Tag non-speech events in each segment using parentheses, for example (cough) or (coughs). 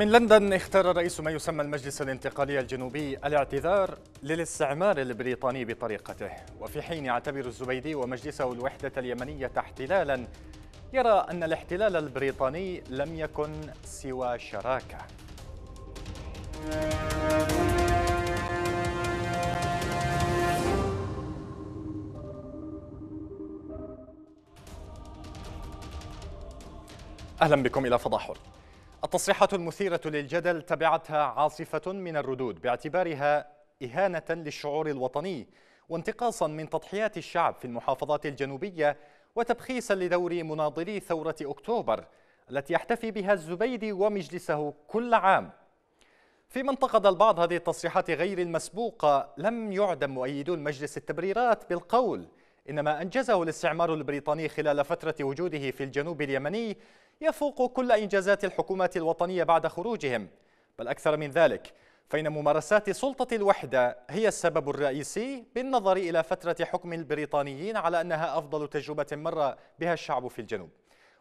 من لندن اختار الرئيس ما يسمى المجلس الانتقالي الجنوبي الاعتذار للاستعمار البريطاني بطريقته وفي حين يعتبر الزبيدي ومجلسه الوحدة اليمنية احتلالا يرى أن الاحتلال البريطاني لم يكن سوى شراكة أهلا بكم إلى فضاحول التصريحات المثيرة للجدل تبعتها عاصفة من الردود باعتبارها إهانة للشعور الوطني وانتقاصا من تضحيات الشعب في المحافظات الجنوبية وتبخيسا لدور مناضلي ثورة أكتوبر التي يحتفي بها الزبيدي ومجلسه كل عام فيما انتقد البعض هذه التصريحات غير المسبوقة لم يعدم مؤيدو المجلس التبريرات بالقول إنما أنجزه الاستعمار البريطاني خلال فترة وجوده في الجنوب اليمني يفوق كل إنجازات الحكومات الوطنية بعد خروجهم بل أكثر من ذلك فإن ممارسات سلطة الوحدة هي السبب الرئيسي بالنظر إلى فترة حكم البريطانيين على أنها أفضل تجربة مر بها الشعب في الجنوب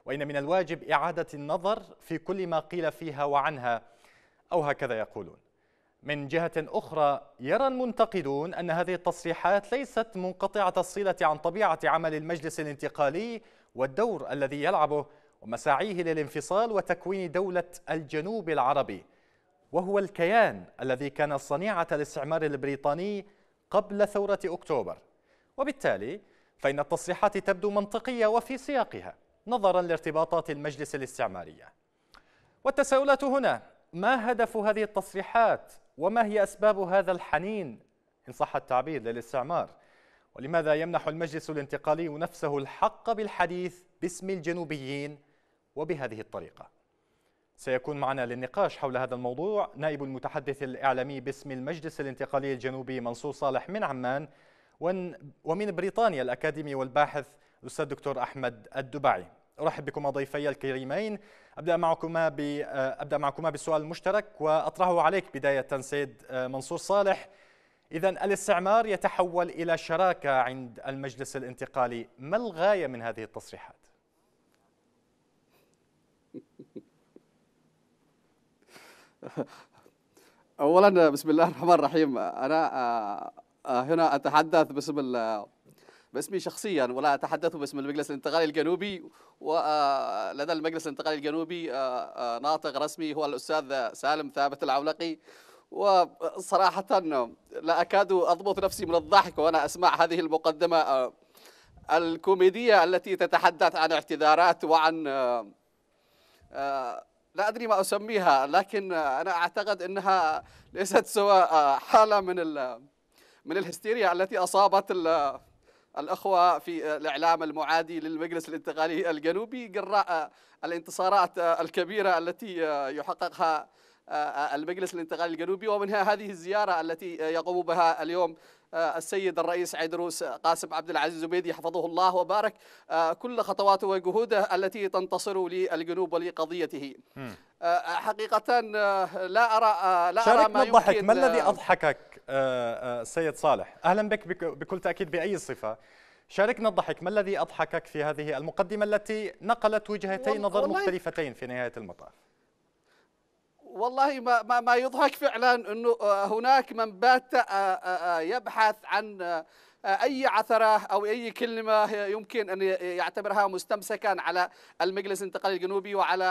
وإن من الواجب إعادة النظر في كل ما قيل فيها وعنها أو هكذا يقولون من جهة أخرى يرى المنتقدون أن هذه التصريحات ليست منقطعة الصلة عن طبيعة عمل المجلس الانتقالي والدور الذي يلعبه ومساعيه للانفصال وتكوين دولة الجنوب العربي وهو الكيان الذي كان صنيعة الاستعمار البريطاني قبل ثورة أكتوبر وبالتالي فإن التصريحات تبدو منطقية وفي سياقها نظرا لارتباطات المجلس الاستعمارية والتساؤلات هنا ما هدف هذه التصريحات وما هي أسباب هذا الحنين إن صح التعبير للاستعمار ولماذا يمنح المجلس الانتقالي نفسه الحق بالحديث باسم الجنوبيين وبهذه الطريقة سيكون معنا للنقاش حول هذا الموضوع نائب المتحدث الإعلامي باسم المجلس الانتقالي الجنوبي منصور صالح من عمان ومن بريطانيا الأكاديمي والباحث الأستاذ دكتور أحمد الدبعي أرحب بكما ضيفي الكريمين أبدأ معكما آه، أبدأ معكما بالسؤال المشترك وأطرحه عليك بداية سيد آه، منصور صالح إذا الاستعمار يتحول إلى شراكة عند المجلس الانتقالي ما الغاية من هذه التصريحات؟ (laughs) اولا بسم الله الرحمن الرحيم انا آه، آه، هنا اتحدث باسم باسمي شخصيا ولا اتحدث باسم المجلس الانتقالي الجنوبي ولدى آه، المجلس الانتقالي الجنوبي ناطق رسمي هو الاستاذ سالم ثابت العولقي وصراحة لا أكاد أضبط نفسي من الضحك وأنا أسمع هذه المقدمة الكوميدية التي تتحدث عن اعتذارات وعن لا أدري ما أسميها لكن أنا أعتقد أنها ليست سوى آه، حالة من من الهستيريا التي أصابت الأخوة في آه، الإعلام المعادي للمجلس الانتقالي الجنوبي جراء آه، الانتصارات الكبيرة التي يحققها المجلس الانتقالي الجنوبي ومنها هذه الزيارة التي يقوم بها اليوم آه، السيد الرئيس عيدروس آه، قاسم عبد العزيز زبيدي حفظه الله وبارك آه، كل خطواته وجهوده التي تنتصر للجنوب ولقضيته حقيقة لا أرى لا أرى ما الضحك ما الذي أضحكك سيد صالح أهلا بك بكل تأكيد بأي صفة شاركنا الضحك ما الذي أضحكك في هذه المقدمة التي نقلت وجهتي نظر مختلفتين في نهاية المطاف والله ما ما, ما يضحك فعلا انه هناك من بات آه، آه، آه، يبحث عن آه، أي عثرة أو أي كلمة يمكن أن يعتبرها مستمسكا على المجلس الانتقالي الجنوبي وعلى آه،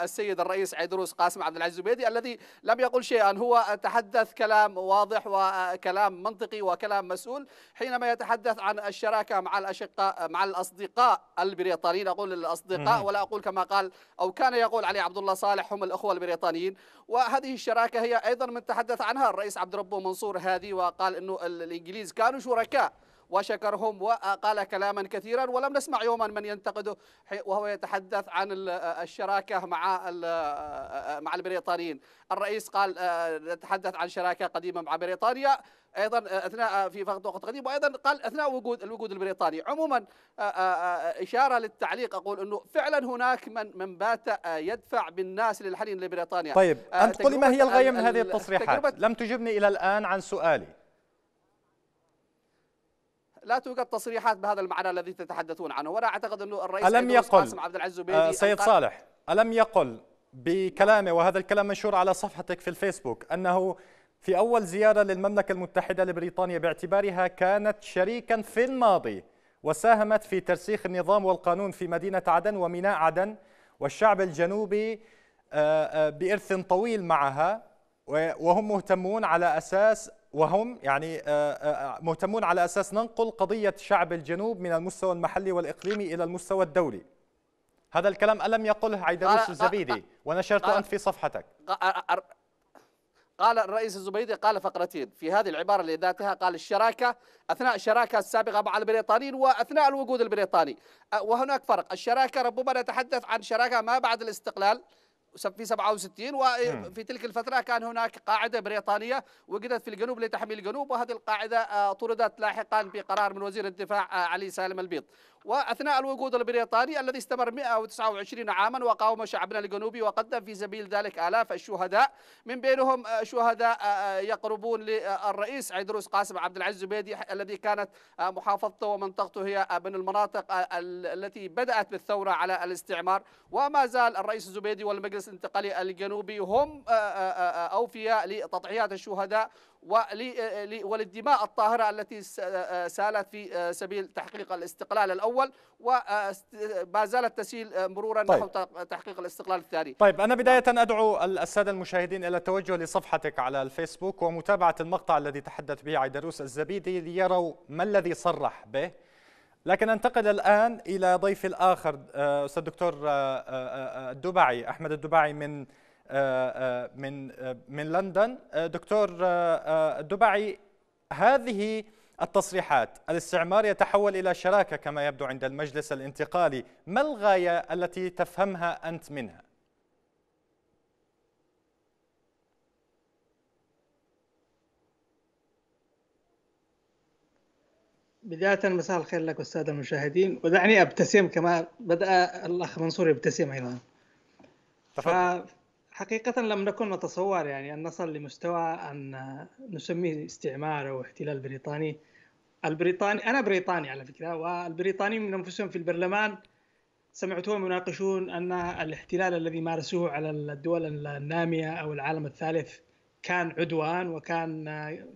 آه، السيد الرئيس عيدروس قاسم عبد العزيز الزبيدي الذي لم يقل شيئا هو تحدث كلام واضح وكلام منطقي وكلام مسؤول حينما يتحدث عن الشراكة مع الأشقاء مع الأصدقاء البريطانيين أقول الأصدقاء ولا أقول كما قال أو كان يقول علي عبد الله صالح هم الأخوة البريطانيين وهذه الشراكة هي أيضا من تحدث عنها الرئيس عبد ربه منصور هذه وقال أنه الإنجليز كانوا شركاء وشكرهم وقال كلاما كثيرا ولم نسمع يوما من ينتقده وهو يتحدث عن الشراكة مع مع البريطانيين الرئيس قال نتحدث عن شراكة قديمة مع بريطانيا ايضا اثناء في فقط وقت قديم وايضا قال اثناء وجود الوجود البريطاني عموما اشاره للتعليق اقول انه فعلا هناك من من بات يدفع بالناس للحنين لبريطانيا طيب انت آه، قل ما هي الغايه من هذه التصريحات لم تجبني الى الان عن سؤالي لا توجد تصريحات بهذا المعنى الذي تتحدثون عنه وانا اعتقد انه الرئيس ألم يقل عبد العزيز بيدي آه، سيد صالح ألم يقل بكلامه وهذا الكلام منشور على صفحتك في الفيسبوك أنه في أول زيارة للمملكة المتحدة لبريطانيا باعتبارها كانت شريكا في الماضي وساهمت في ترسيخ النظام والقانون في مدينة عدن وميناء عدن والشعب الجنوبي آه، آه، بإرث طويل معها وهم مهتمون على أساس وهم يعني آه، آه، آه، مهتمون على أساس ننقل قضية شعب الجنوب من المستوى المحلي والإقليمي إلى المستوى الدولي هذا الكلام ألم يقله عيدروس الزبيدي ونشرته أنت في صفحتك قال الرئيس الزبيدي قال فقرتين في هذه العبارة لذاتها قال الشراكة أثناء الشراكة السابقة مع البريطانيين وأثناء الوجود البريطاني وهناك فرق الشراكة ربما نتحدث عن شراكة ما بعد الاستقلال في 67 وفي تلك الفترة كان هناك قاعدة بريطانية وجدت في الجنوب لتحمي الجنوب وهذه القاعدة آه، طردت لاحقا بقرار من وزير الدفاع آه، علي سالم البيض وأثناء الوقود البريطاني الذي استمر 129 عاما وقاوم شعبنا الجنوبي وقدم في سبيل ذلك آلاف الشهداء من بينهم آه، شهداء آه، آه، يقربون للرئيس عيدروس قاسم عبد العزيز الزبيدي الذي كانت محافظته ومنطقته هي من المناطق التي بدأت بالثورة على الاستعمار وما زال الرئيس الزبيدي والمجلس الانتقالي الجنوبي هم أوفياء لتضحيات الشهداء آه، وللدماء الطاهرة التي آه، آه، سالت في سبيل تحقيق الاستقلال الأول وما زالت تسيل مرورا طيب. نحو تحقيق الاستقلال الثاني طيب أنا نعم. بداية أدعو السادة المشاهدين إلى التوجه لصفحتك على الفيسبوك ومتابعة المقطع الذي تحدث به عيدروس الزبيدي ليروا ما الذي صرح به لكن انتقل الآن إلى ضيفي الآخر أستاذ دكتور الدبعي أحمد الدبعي من آه، آه، من آه، من لندن دكتور دبعي هذه التصريحات الاستعمار يتحول إلى شراكة كما يبدو عند المجلس الانتقالي ما الغاية التي تفهمها أنت منها؟ بداية مساء الخير لك أستاذ المشاهدين ودعني أبتسم كما بدأ الأخ منصور يبتسم أيضا تفضل حقيقة لم نكن نتصور يعني أن نصل لمستوى أن نسميه استعمار أو احتلال بريطاني البريطاني أنا بريطاني على فكرة والبريطانيين من أنفسهم في البرلمان سمعتهم يناقشون أن الاحتلال الذي مارسوه على الدول النامية أو العالم الثالث كان عدوان وكان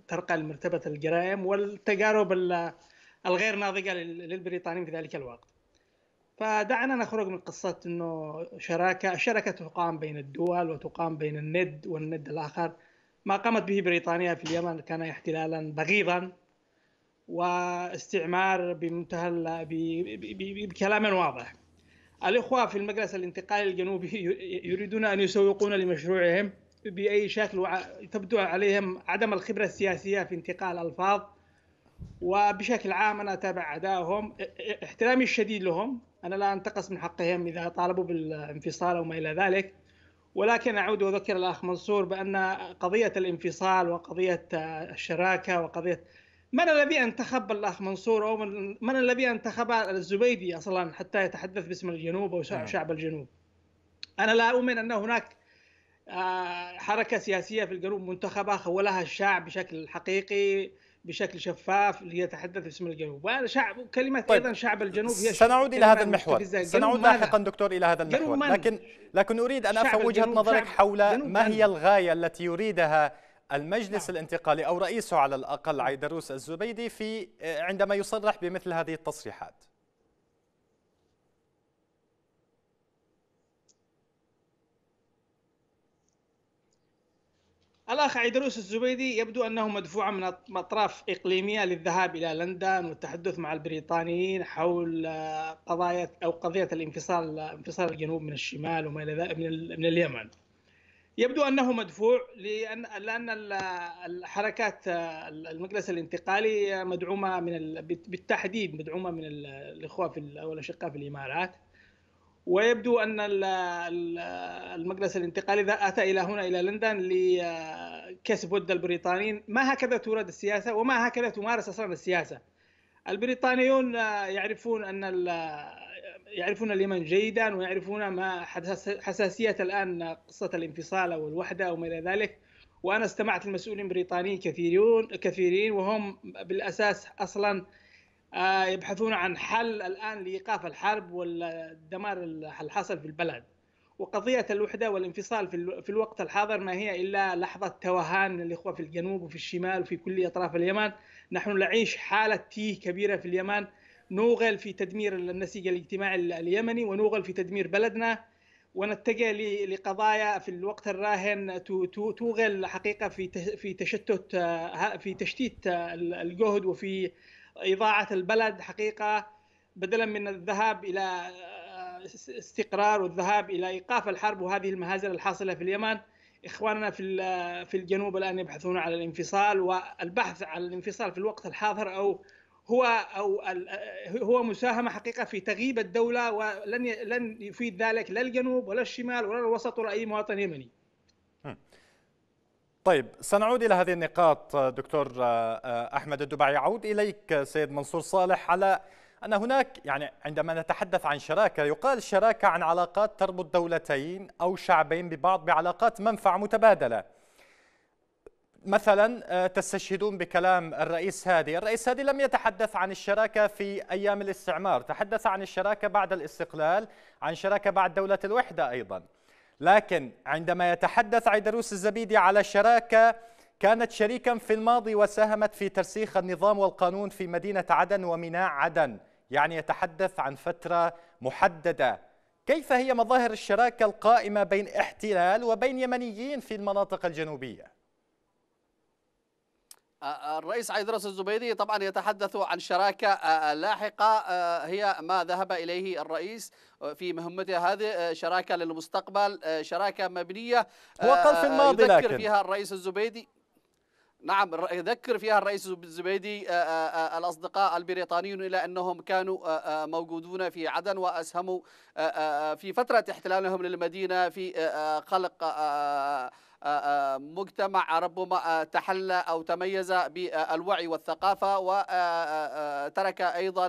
ترقى لمرتبة الجرائم والتجارب الغير ناضجة للبريطانيين في ذلك الوقت فدعنا نخرج من قصة أنه شراكة الشراكة تقام بين الدول وتقام بين الند والند الآخر ما قامت به بريطانيا في اليمن كان احتلالا بغيضا واستعمار بمنتهى بكلام واضح الإخوة في المجلس الانتقالي الجنوبي يريدون أن يسوقون لمشروعهم بأي شكل تبدو عليهم عدم الخبرة السياسية في انتقال الألفاظ وبشكل عام أنا أتابع أدائهم احترامي الشديد لهم أنا لا أنتقص من حقهم إذا طالبوا بالانفصال او ما إلى ذلك ولكن أعود وأذكر الأخ منصور بأن قضية الانفصال وقضية الشراكة وقضية من الذي انتخب الأخ منصور أو من, من الذي انتخب الزبيدي أصلا حتى يتحدث باسم الجنوب أو نعم. شعب الجنوب أنا لا أؤمن أن هناك آه، حركة سياسية في الجنوب منتخبة خولها الشعب بشكل حقيقي بشكل شفاف ليتحدث باسم الجنوب وانا شعب كلمه طيب. ايضا شعب الجنوب هي سنعود الى هذا المحور سنعود لاحقا دكتور الى هذا المحور لكن لكن اريد ان افهم وجهه نظرك حول ما هي الغايه التي يريدها المجلس نعم. الانتقالي او رئيسه على الاقل عيدروس الزبيدي في عندما يصرح بمثل هذه التصريحات الأخ عيدروس الزبيدي يبدو أنه مدفوع من أطراف إقليمية للذهاب إلى لندن والتحدث مع البريطانيين حول آه، قضايا أو قضية الانفصال انفصال الجنوب من الشمال وما إلى ذلك من اليمن. يبدو أنه مدفوع لأن لأن الحركات آه، المجلس الانتقالي مدعومة من بالتحديد مدعومة من الإخوة في أو الأشقاء في الإمارات. ويبدو ان المجلس الانتقالي ذا اتى الى هنا الى لندن لكسب ود البريطانيين ما هكذا تورد السياسه وما هكذا تمارس اصلا السياسه البريطانيون يعرفون ان يعرفون اليمن جيدا ويعرفون ما حساسيه الان قصه الانفصال او الوحده وما الى ذلك وانا استمعت لمسؤولين بريطانيين كثيرون كثيرين وهم بالاساس اصلا آه، يبحثون عن حل الان لايقاف الحرب والدمار اللي حصل في البلد وقضيه الوحده والانفصال في الوقت الحاضر ما هي الا لحظه توهان للإخوة في الجنوب وفي الشمال وفي كل اطراف اليمن نحن نعيش حاله تيه كبيره في اليمن نوغل في تدمير النسيج الاجتماعي اليمني ونوغل في تدمير بلدنا ونتجه لقضايا في الوقت الراهن توغل حقيقه في في تشتت آه، في تشتيت آه، الجهد وفي إضاعة البلد حقيقة بدلا من الذهاب إلى آه، استقرار والذهاب إلى إيقاف الحرب وهذه المهازل الحاصلة في اليمن إخواننا في في الجنوب الآن يبحثون على الانفصال والبحث على الانفصال في الوقت الحاضر أو هو أو آه، هو مساهمة حقيقة في تغييب الدولة ولن لن يفيد ذلك لا الجنوب ولا الشمال ولا الوسط ولا أي مواطن يمني. طيب سنعود إلى هذه النقاط دكتور آه، آه، أحمد الدبعي أعود إليك سيد منصور صالح على أن هناك يعني عندما نتحدث عن شراكة يقال شراكة عن علاقات تربط دولتين أو شعبين ببعض بعلاقات منفعة متبادلة مثلا آه، تستشهدون بكلام الرئيس هادي الرئيس هادي لم يتحدث عن الشراكة في أيام الاستعمار تحدث عن الشراكة بعد الاستقلال عن شراكة بعد دولة الوحدة أيضا لكن عندما يتحدث عيدروس الزبيدي على شراكة كانت شريكا في الماضي وساهمت في ترسيخ النظام والقانون في مدينة عدن وميناء عدن يعني يتحدث عن فترة محددة كيف هي مظاهر الشراكة القائمة بين احتلال وبين يمنيين في المناطق الجنوبية؟ الرئيس عيد الزبيدي طبعا يتحدث عن شراكة آه، آه، لاحقة آه، هي ما ذهب إليه الرئيس في مهمته هذه شراكة للمستقبل شراكة مبنية هو قال في الماضي يذكر لكن. فيها الرئيس الزبيدي نعم يذكر فيها الرئيس الزبيدي الأصدقاء البريطانيون إلى أنهم كانوا موجودون في عدن وأسهموا في فترة احتلالهم للمدينة في خلق آه، آه، مجتمع ربما آه، تحلى أو تميز بالوعي والثقافة وترك أيضا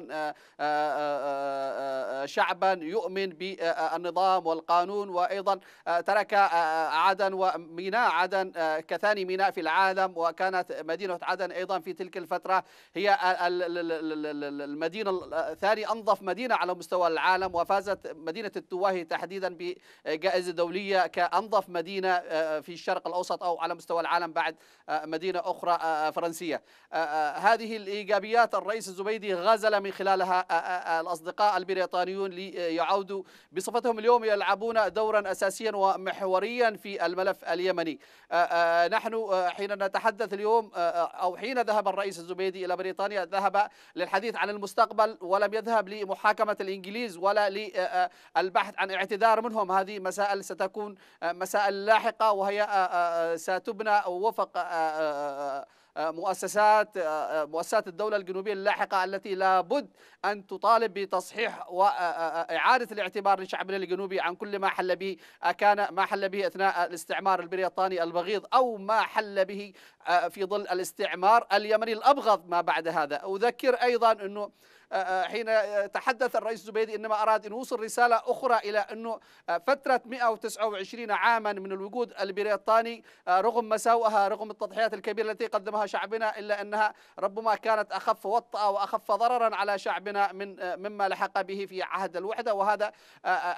شعبا يؤمن بالنظام والقانون وأيضا ترك عدن وميناء عدن كثاني ميناء في العالم وكانت مدينة عدن أيضا في تلك الفترة هي المدينة ثاني أنظف مدينة على مستوى العالم وفازت مدينة التواهي تحديدا بجائزة دولية كأنظف مدينة في الشرق الأوسط أو على مستوى العالم بعد آه، مدينة أخرى آه، آه، فرنسية هذه الإيجابيات الرئيس الزبيدي غزل من خلالها الأصدقاء البريطانيون ليعودوا بصفتهم اليوم يلعبون دورا أساسيا ومحوريا في الملف اليمني نحن حين نتحدث اليوم أو حين ذهب الرئيس الزبيدي إلى بريطانيا ذهب للحديث عن المستقبل ولم يذهب لمحاكمة الإنجليز ولا للبحث عن اعتذار منهم هذه مسائل ستكون مسائل لاحقة وهي آه، آه، آه، ستبنى وفق مؤسسات مؤسسات الدولة الجنوبية اللاحقة التي لابد أن تطالب بتصحيح وإعادة الاعتبار لشعبنا الجنوبي عن كل ما حل به كان ما حل به أثناء الاستعمار البريطاني البغيض أو ما حل به في ظل الاستعمار اليمني الأبغض ما بعد هذا أذكر أيضا أنه آه، آه، حين آه، تحدث الرئيس الزبيدي إنما أراد أن يوصل رسالة أخرى إلى أنه فترة 129 عاما من الوجود البريطاني رغم مساوئها رغم التضحيات الكبيرة التي قدمها شعبنا إلا أنها ربما كانت أخف وطأة وأخف ضررا على شعبنا من مما لحق به في عهد الوحدة وهذا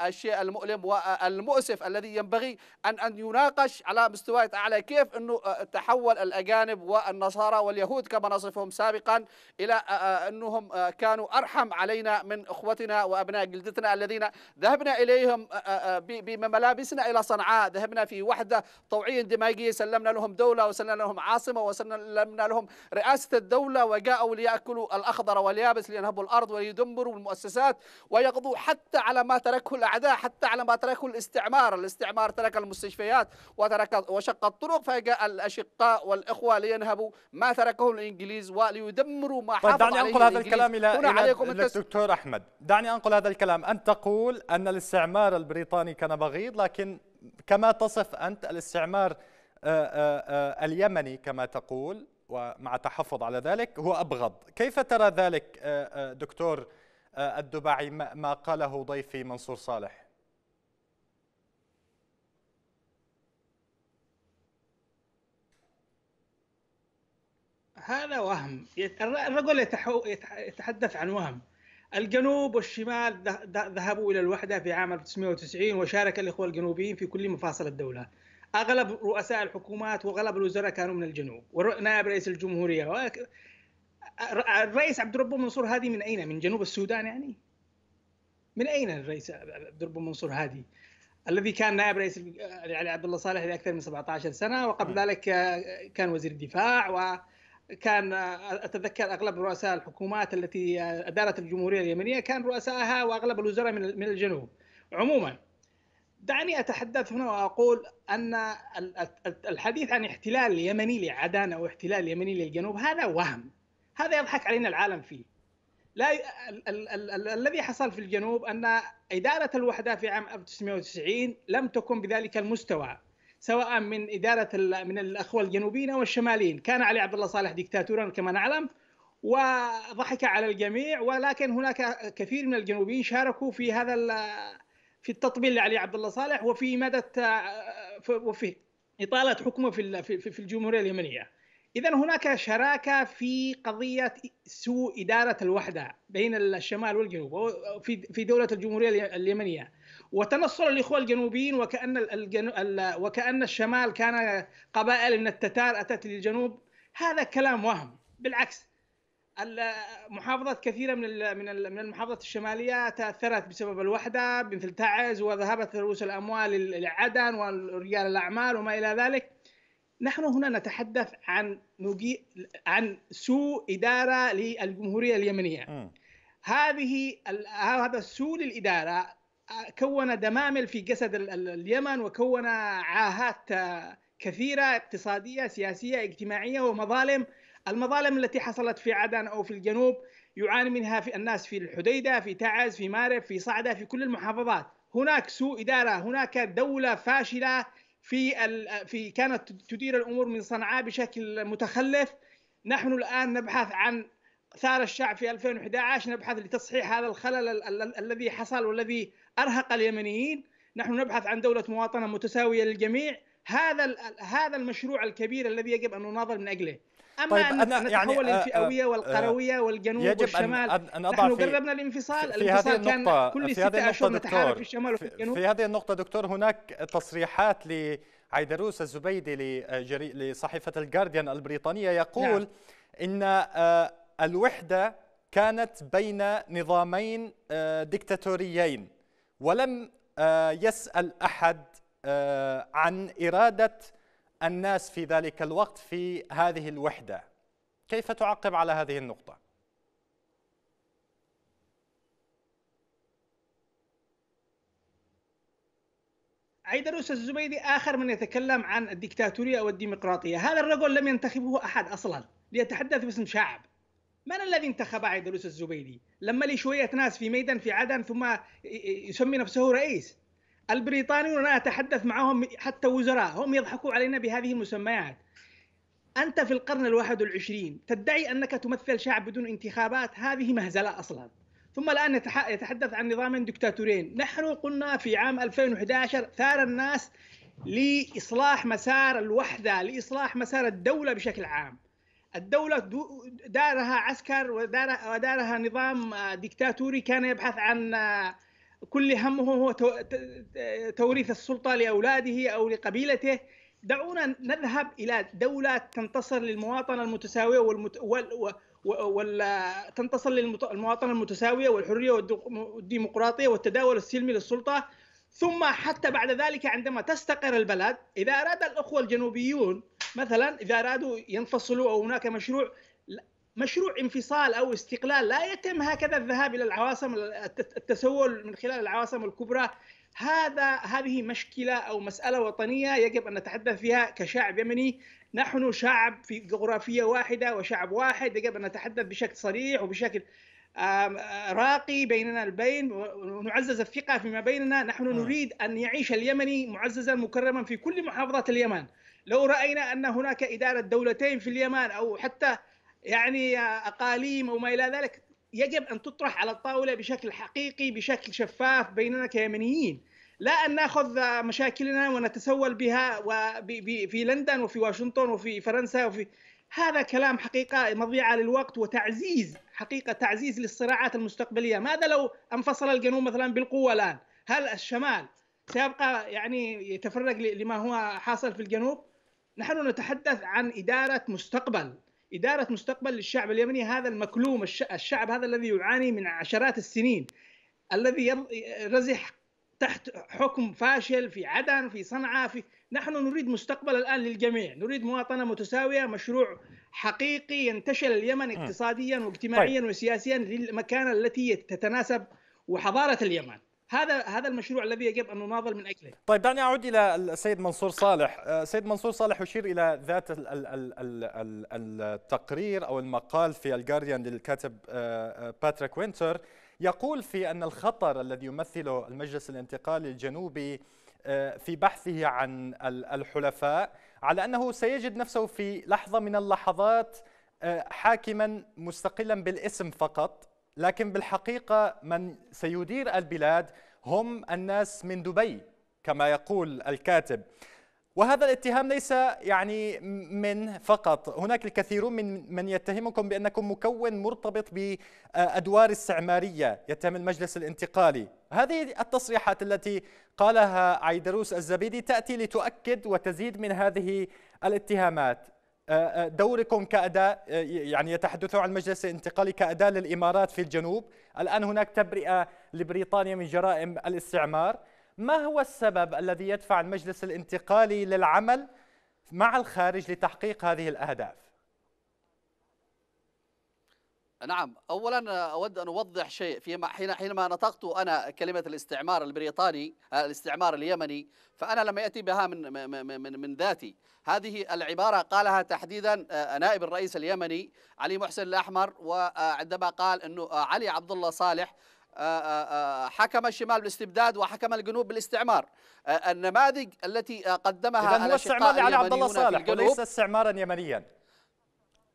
الشيء المؤلم والمؤسف الذي ينبغي أن أن يناقش على مستويات أعلى كيف أنه تحول الأجانب والنصارى واليهود كما نصفهم سابقا إلى أنهم كانوا كانوا أرحم علينا من إخوتنا وأبناء جلدتنا الذين ذهبنا إليهم آه، آه، آه، بملابسنا إلى صنعاء ذهبنا في وحدة طوعية دماغية سلمنا لهم دولة وسلمنا لهم عاصمة وسلمنا لهم رئاسة الدولة وجاءوا ليأكلوا الأخضر واليابس لينهبوا الأرض ويدمروا المؤسسات ويقضوا حتى على ما تركه الأعداء حتى على ما تركه الاستعمار الاستعمار ترك المستشفيات وترك وشق الطرق فجاء الأشقاء والإخوة لينهبوا ما تركه الإنجليز وليدمروا ما طيب، حافظ عليه الإنجليز هذا الكلام إلى عليكم التس... دكتور أحمد دعني أنقل هذا الكلام أنت تقول أن الاستعمار البريطاني كان بغيض لكن كما تصف أنت الاستعمار آه، آه، آه، اليمني كما تقول ومع تحفظ على ذلك هو أبغض كيف ترى ذلك دكتور الدباعي ما قاله ضيفي منصور صالح هذا وهم الرجل يتحدث عن وهم الجنوب والشمال ذهبوا إلى الوحدة في عام 1990 وشارك الإخوة الجنوبيين في كل مفاصل الدولة أغلب رؤساء الحكومات وأغلب الوزراء كانوا من الجنوب ونائب رئيس الجمهورية الرئيس عبد الرب منصور هادي من أين؟ من جنوب السودان يعني؟ من أين الرئيس عبد الرب منصور هادي؟ الذي كان نائب رئيس علي عبد الله صالح لأكثر من 17 سنة وقبل نعم. ذلك كان وزير الدفاع كان اتذكر اغلب رؤساء الحكومات التي ادارت الجمهوريه اليمنيه كان رؤسائها واغلب الوزراء من الجنوب عموما دعني اتحدث هنا واقول ان الحديث عن احتلال يمني لعدن او احتلال يمني للجنوب هذا وهم هذا يضحك علينا العالم فيه لا ال... ال... ال... الذي حصل في الجنوب ان اداره الوحده في عام 1990 لم تكن بذلك المستوى سواء من اداره من الاخوه الجنوبيين او الشماليين، كان علي عبد الله صالح دكتاتورا كما نعلم وضحك على الجميع ولكن هناك كثير من الجنوبيين شاركوا في هذا في التطبيل لعلي عبد الله صالح وفي مدى وفي اطاله حكمه في في الجمهوريه اليمنيه. اذا هناك شراكه في قضيه سوء اداره الوحده بين الشمال والجنوب في في دوله الجمهوريه اليمنيه. وتنصل الإخوة الجنوبيين وكأن الجنو... وكأن الشمال كان قبائل من التتار أتت للجنوب هذا كلام وهم بالعكس المحافظات كثيره من من من المحافظات الشماليه تاثرت بسبب الوحده مثل تعز وذهبت رؤوس الاموال لعدن ورجال الاعمال وما الى ذلك. نحن هنا نتحدث عن نجي عن سوء اداره للجمهوريه اليمنيه. هذه هذا السوء للاداره كون دمامل في جسد اليمن وكون عاهات كثيره اقتصاديه سياسيه اجتماعيه ومظالم المظالم التي حصلت في عدن او في الجنوب يعاني منها في الناس في الحديده في تعز في مارب في صعده في كل المحافظات هناك سوء اداره هناك دوله فاشله في في كانت تدير الامور من صنعاء بشكل متخلف نحن الان نبحث عن ثار الشعب في 2011 نبحث لتصحيح هذا الخلل الذي حصل والذي ارهق اليمنيين نحن نبحث عن دوله مواطنه متساويه للجميع هذا هذا المشروع الكبير الذي يجب ان نناظر من اجله اما طيب ان أنا يعني آه، آه، الفئويه آه، والقرويه والجنوب يجب والشمال أن أن نحن قربنا الانفصال في الانفصال هذه كان النقطة كل في هذه النقطة دكتور في الشمال وفي الجنوب في هذه النقطة دكتور هناك تصريحات لعيدروس الزبيدي لصحيفة الجارديان البريطانية يقول نعم. ان الوحدة كانت بين نظامين ديكتاتوريين ولم آه، يسأل أحد آه، عن إرادة الناس في ذلك الوقت في هذه الوحدة كيف تعقب على هذه النقطة؟ عيدروس الزبيدي آخر من يتكلم عن الدكتاتورية أو الديمقراطية هذا الرجل لم ينتخبه أحد أصلا ليتحدث باسم شعب من الذي انتخب عيدروس الزبيدي لما لي شوية ناس في ميدان في عدن ثم يسمي نفسه رئيس البريطانيون أنا أتحدث معهم حتى وزراء هم يضحكوا علينا بهذه المسميات أنت في القرن الواحد والعشرين تدعي أنك تمثل شعب بدون انتخابات هذه مهزلة أصلا ثم الآن يتحدث عن نظام دكتاتورين نحن قلنا في عام 2011 ثار الناس لإصلاح مسار الوحدة لإصلاح مسار الدولة بشكل عام الدولة دارها عسكر ودارها نظام آه، ديكتاتوري كان يبحث عن آه، كل همه هو توريث السلطة لأولاده أو لقبيلته دعونا نذهب إلى دولة تنتصر للمواطنة المتساوية والمت... وال... وال... تنتصر للمواطنة المتساوية والحرية والديمقراطية والتداول السلمي للسلطة ثم حتى بعد ذلك عندما تستقر البلد إذا أراد الأخوة الجنوبيون مثلا إذا أرادوا ينفصلوا أو هناك مشروع مشروع انفصال أو استقلال لا يتم هكذا الذهاب إلى العواصم التسول من خلال العواصم الكبرى هذا هذه مشكلة أو مسألة وطنية يجب أن نتحدث فيها كشعب يمني نحن شعب في جغرافية واحدة وشعب واحد يجب أن نتحدث بشكل صريح وبشكل آه، راقي بيننا البين ونعزز الثقه فيما بيننا نحن نعم. نريد ان يعيش اليمني معززا مكرما في كل محافظات اليمن لو راينا ان هناك اداره دولتين في اليمن او حتى يعني آه، اقاليم او ما الى ذلك يجب ان تطرح على الطاوله بشكل حقيقي بشكل شفاف بيننا كيمنيين لا ان ناخذ مشاكلنا ونتسول بها في لندن وفي واشنطن وفي فرنسا وفي هذا كلام حقيقه مضيعه للوقت وتعزيز حقيقه تعزيز للصراعات المستقبليه، ماذا لو انفصل الجنوب مثلا بالقوه الان؟ هل الشمال سيبقى يعني يتفرق لما هو حاصل في الجنوب؟ نحن نتحدث عن اداره مستقبل، اداره مستقبل للشعب اليمني هذا المكلوم الشعب هذا الذي يعاني من عشرات السنين الذي رزح تحت حكم فاشل في عدن في صنعاء في نحن نريد مستقبل الان للجميع نريد مواطنه متساويه مشروع حقيقي ينتشل اليمن اقتصاديا واجتماعيا طيب. وسياسيا للمكانه التي تتناسب وحضاره اليمن هذا هذا المشروع الذي يجب ان نناضل من اجله. طيب دعني اعود الى السيد منصور صالح، السيد آه، منصور صالح يشير الى ذات التقرير او المقال في الجارديان للكاتب باتريك آه، وينتر آه، يقول في أن الخطر الذي يمثله المجلس الانتقالي الجنوبي آه، في بحثه عن الحلفاء على أنه سيجد نفسه في لحظة من اللحظات آه، حاكما مستقلا بالاسم فقط لكن بالحقيقة من سيدير البلاد هم الناس من دبي كما يقول الكاتب وهذا الاتهام ليس يعني من فقط هناك الكثيرون من من يتهمكم بأنكم مكون مرتبط بأدوار استعمارية يتهم المجلس الانتقالي هذه التصريحات التي قالها عيدروس الزبيدي تأتي لتؤكد وتزيد من هذه الاتهامات دوركم كأداء يعني يتحدثون عن المجلس الانتقالي كأداة للإمارات في الجنوب الآن هناك تبرئة لبريطانيا من جرائم الاستعمار ما هو السبب الذي يدفع المجلس الانتقالي للعمل مع الخارج لتحقيق هذه الأهداف؟ نعم اولا اود ان اوضح شيء فيما حينما نطقت انا كلمه الاستعمار البريطاني آه، الاستعمار اليمني فانا لم ياتي بها من من من, من ذاتي هذه العباره قالها تحديدا آه، نائب الرئيس اليمني علي محسن الاحمر وعندما قال انه آه، علي عبد الله صالح آه، آه، آه، حكم الشمال بالاستبداد وحكم الجنوب بالاستعمار النماذج التي قدمها إذن هو الاستعمار لعلي عبد الله صالح وليس استعمارا يمنيا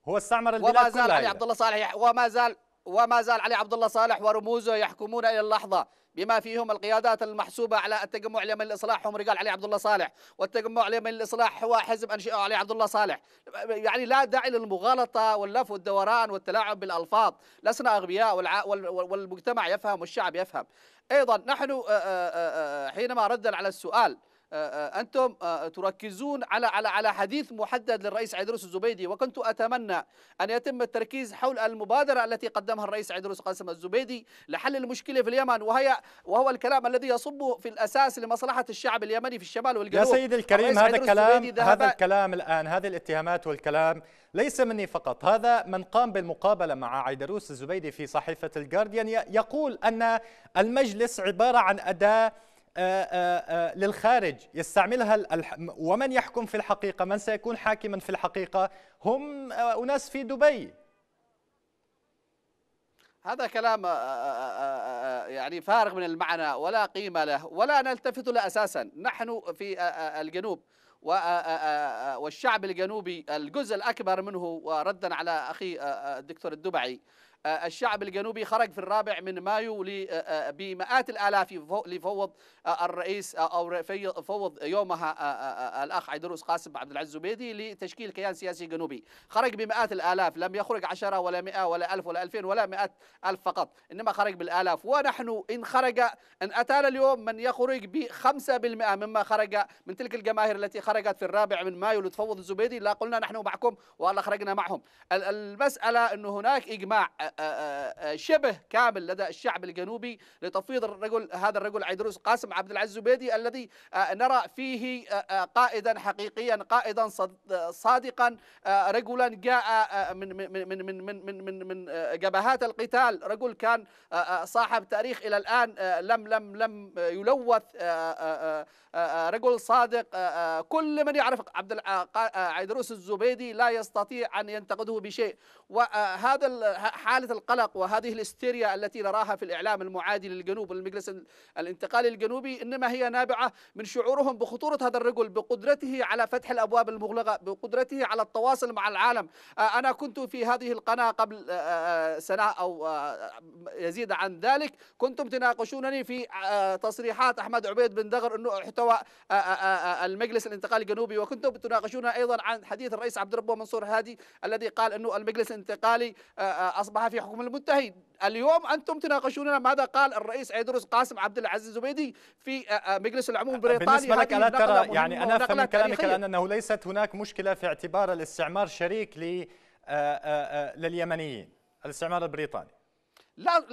هو استعمر البلاد وما زال علي عبد الله صالح وما زال وما زال علي عبد الله صالح ورموزه يحكمون الى اللحظه بما فيهم القيادات المحسوبه على التجمع اليمني للاصلاح هم رجال علي عبد الله صالح، والتجمع اليمني للاصلاح هو حزب انشئه علي عبد الله صالح، يعني لا داعي للمغالطه واللف والدوران والتلاعب بالالفاظ، لسنا اغبياء والمجتمع يفهم والشعب يفهم. ايضا نحن حينما ردا على السؤال آه، آه، انتم آه، تركزون على على على حديث محدد للرئيس عيدروس الزبيدي وكنت اتمنى ان يتم التركيز حول المبادره التي قدمها الرئيس عيدروس قاسم الزبيدي لحل المشكله في اليمن وهي وهو الكلام الذي يصب في الاساس لمصلحه الشعب اليمني في الشمال والجنوب يا سيدي الكريم هذا الكلام هذا الكلام الان هذه الاتهامات والكلام ليس مني فقط هذا من قام بالمقابله مع عيدروس الزبيدي في صحيفه الجارديان يقول ان المجلس عباره عن اداه للخارج يستعملها ومن يحكم في الحقيقة من سيكون حاكما في الحقيقة هم أناس في دبي هذا كلام يعني فارغ من المعنى ولا قيمة له ولا نلتفت له أساسا نحن في الجنوب والشعب الجنوبي الجزء الأكبر منه وردا على أخي الدكتور الدبعي آه، الشعب الجنوبي خرج في الرابع من مايو آه، آه، بمئات الآلاف لفوض الرئيس أو فوض يومها الأخ عيدروس قاسم عبد العزيز زبيدي لتشكيل كيان سياسي جنوبي خرج بمئات الآلاف لم يخرج عشرة ولا مئة ولا ألف ولا ألفين ولا مئات ألف فقط إنما خرج بالآلاف ونحن إن خرج إن أتانا اليوم من يخرج بخمسة بالمئة مما خرج من تلك الجماهير التي خرجت في الرابع من مايو لتفوض الزبيدي لا قلنا نحن معكم ولا خرجنا معهم المسألة أنه هناك إجماع آه، آه، شبه كامل لدى الشعب الجنوبي لتفويض الرجل هذا الرجل عيدروس قاسم عبد العزيز الزبيدي الذي آه، نرى فيه قائدا حقيقيا قائدا صادقا رجلا جاء من من من من من من من جبهات القتال رجل كان صاحب تاريخ الى الان لم لم لم يلوث رجل صادق كل من يعرف عبد عيدروس الزبيدي لا يستطيع ان ينتقده بشيء وهذا حالة القلق وهذه الهستيريا التي نراها في الإعلام المعادي للجنوب المجلس الانتقالي الجنوبي إنما هي نابعة من شعورهم بخطورة هذا الرجل بقدرته على فتح الأبواب المغلقة بقدرته على التواصل مع العالم آه، أنا كنت في هذه القناة قبل آه، آه، سنة أو يزيد عن ذلك كنتم تناقشونني في تصريحات أحمد عبيد بن دغر أنه احتوى المجلس الانتقالي الجنوبي وكنتم تناقشون أيضا عن حديث الرئيس عبد ربه منصور هادي الذي قال أنه المجلس الانتقالي آه، آه، أصبح في حكم المنتهي اليوم أنتم تناقشوننا ماذا قال الرئيس عيدروس قاسم عبد العزيز الزبيدي في آه، مجلس العموم البريطاني بالنسبة لك ألا ترى يعني أنا أفهم من كلامك الآن أنه ليست هناك مشكلة في اعتبار الاستعمار شريك لليمنيين الاستعمار البريطاني لا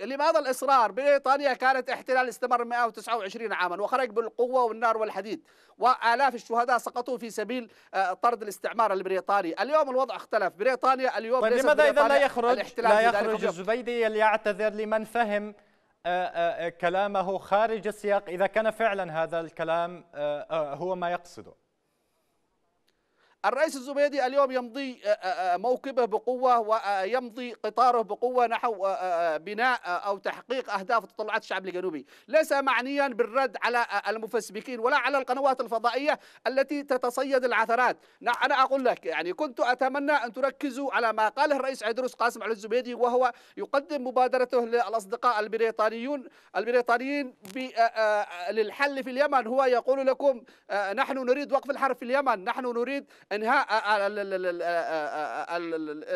لماذا الإصرار؟ بريطانيا كانت احتلال استمر 129 عاما وخرج بالقوة والنار والحديد وآلاف الشهداء سقطوا في سبيل آه، طرد الاستعمار البريطاني اليوم الوضع اختلف بريطانيا اليوم طيب لماذا إذا لا يخرج لا يخرج الزبيدي ليعتذر لمن فهم آه، آه، كلامه خارج السياق إذا كان فعلا هذا الكلام هو ما يقصده الرئيس الزبيدي اليوم يمضي آه، آه، آه، موكبه بقوة ويمضي قطاره بقوة نحو بناء أو تحقيق أهداف تطلعات الشعب الجنوبي ليس معنيا بالرد على المفسبكين ولا على القنوات الفضائية التي تتصيد العثرات أنا أقول لك يعني كنت أتمنى أن تركزوا على ما قاله الرئيس عيدروس قاسم علي الزبيدي وهو يقدم مبادرته للأصدقاء البريطانيون البريطانيين للحل في اليمن هو يقول لكم نحن نريد وقف الحرب في اليمن نحن نريد انهاء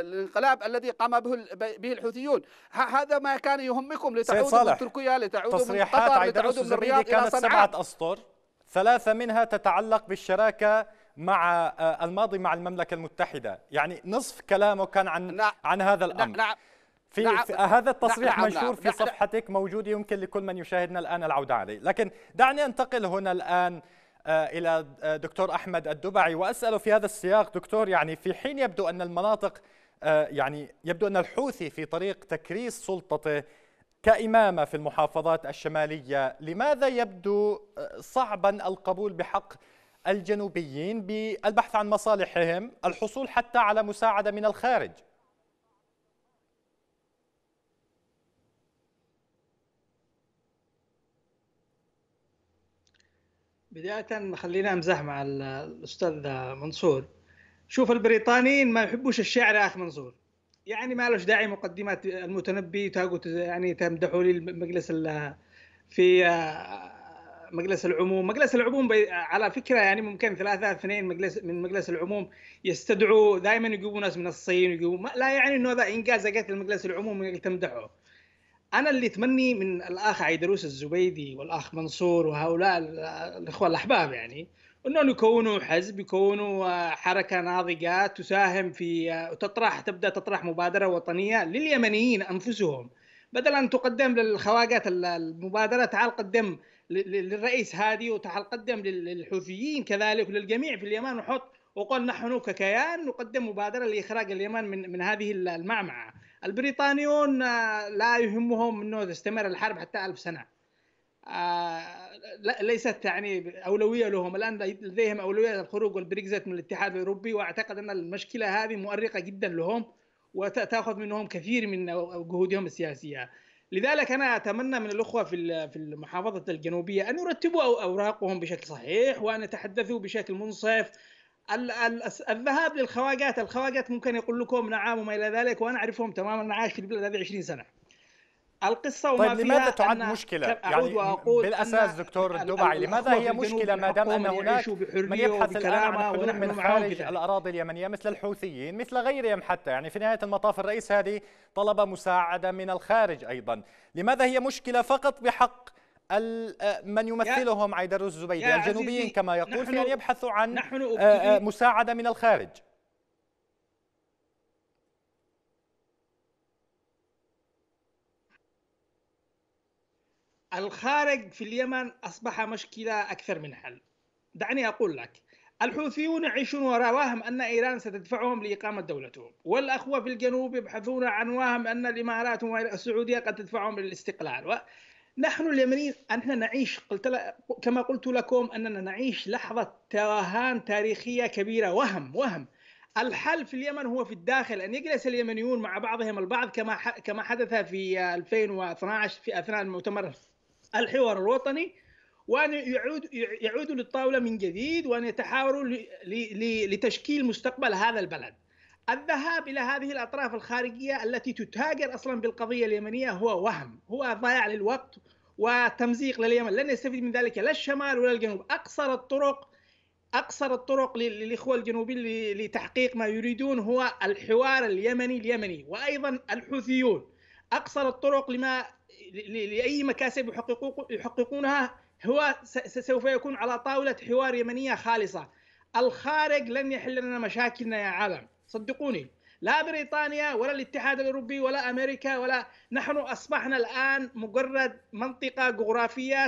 الانقلاب الذي قام به به الحوثيون هذا ما كان يهمكم لتعودوا من تركيا لتعودوا من قطر لتعودوا من الرياض كانت سبعة أسطر ثلاثة منها تتعلق بالشراكة مع الماضي مع المملكة المتحدة يعني نصف كلامه كان عن نعم عن هذا الأمر نعم في, نعم في هذا التصريح نعم منشور نعم في صفحتك موجود يمكن لكل من يشاهدنا الآن العودة عليه لكن دعني أنتقل هنا الآن آه، إلى آه، دكتور أحمد الدبعي وأسأله في هذا السياق دكتور يعني في حين يبدو أن المناطق آه، يعني يبدو أن الحوثي في طريق تكريس سلطته كإمامة في المحافظات الشمالية لماذا يبدو صعبا القبول بحق الجنوبيين بالبحث عن مصالحهم الحصول حتى على مساعدة من الخارج؟ بداية خلينا امزح مع الاستاذ منصور شوف البريطانيين ما يحبوش الشعر يا اخ منصور يعني ما لهش داعي مقدمات المتنبي تاقوا يعني تمدحوا لي المجلس في آه، مجلس العموم مجلس العموم على فكره يعني ممكن ثلاثه اثنين مجلس من مجلس العموم يستدعوا دائما يجيبوا ناس من الصين يجيبوا لا يعني انه هذا انجاز قتل المجلس العموم تمدحه انا اللي اتمني من الاخ عيدروس الزبيدي والاخ منصور وهؤلاء الاخوه الاحباب يعني انهم يكونوا حزب يكونوا آه، حركه ناضجه تساهم في وتطرح آه، تبدا تطرح مبادره وطنيه لليمنيين انفسهم بدل ان تقدم للخواجات المبادره تعال قدم للرئيس هادي وتعال قدم للحوثيين كذلك وللجميع في اليمن وحط وقل نحن ككيان نقدم مبادره لاخراج اليمن من من هذه المعمعه البريطانيون آه، لا يهمهم انه تستمر الحرب حتى ألف سنه آه، ليست يعني اولويه لهم الان لديهم اولويه الخروج والبريكزت من الاتحاد الاوروبي واعتقد ان المشكله هذه مؤرقه جدا لهم وتاخذ منهم كثير من جهودهم السياسيه لذلك انا اتمنى من الاخوه في في المحافظه الجنوبيه ان يرتبوا اوراقهم بشكل صحيح وان يتحدثوا بشكل منصف الذهاب للخواجات الخواجات ممكن يقول لكم نعم وما الى ذلك وانا اعرفهم تماما انا عايش في البلد هذه 20 سنه القصه وما طيب فيها يعني لماذا تعد مشكله؟ يعني بالاساس دكتور الدبعي لماذا هي مشكله ما دام ان هناك من يبحث الان عن حدود من خارج الاراضي اليمنيه مثل الحوثيين مثل غيرهم حتى يعني في نهايه المطاف الرئيس هذه طلب مساعده من الخارج ايضا، لماذا هي مشكله فقط بحق آه، من يمثلهم عيدر الزبيدي الجنوبيين كما يقول في أن يبحثوا عن آه، آه، مساعدة من الخارج الخارج في اليمن أصبح مشكلة أكثر من حل دعني أقول لك الحوثيون يعيشون وراء وهم أن إيران ستدفعهم لإقامة دولتهم والأخوة في الجنوب يبحثون عن وهم أن الإمارات والسعودية قد تدفعهم للاستقلال نحن اليمنيين أننا نعيش قلت كما قلت لكم أننا نعيش لحظة ترهان تاريخية كبيرة وهم وهم الحل في اليمن هو في الداخل أن يجلس اليمنيون مع بعضهم البعض كما كما حدث في 2012 في أثناء المؤتمر الحوار الوطني وأن يعود يعودوا للطاولة من جديد وأن يتحاوروا لتشكيل مستقبل هذا البلد الذهاب الى هذه الاطراف الخارجيه التي تتاجر اصلا بالقضيه اليمنيه هو وهم، هو ضياع للوقت وتمزيق لليمن، لن يستفيد من ذلك لا الشمال ولا الجنوب، اقصر الطرق اقصر الطرق للاخوه الجنوبيين لتحقيق ما يريدون هو الحوار اليمني اليمني وايضا الحوثيون اقصر الطرق لما لاي مكاسب يحققونها هو سوف يكون على طاوله حوار يمنيه خالصه الخارج لن يحل لنا مشاكلنا يا عالم صدقوني لا بريطانيا ولا الاتحاد الاوروبي ولا امريكا ولا نحن اصبحنا الان مجرد منطقه جغرافيه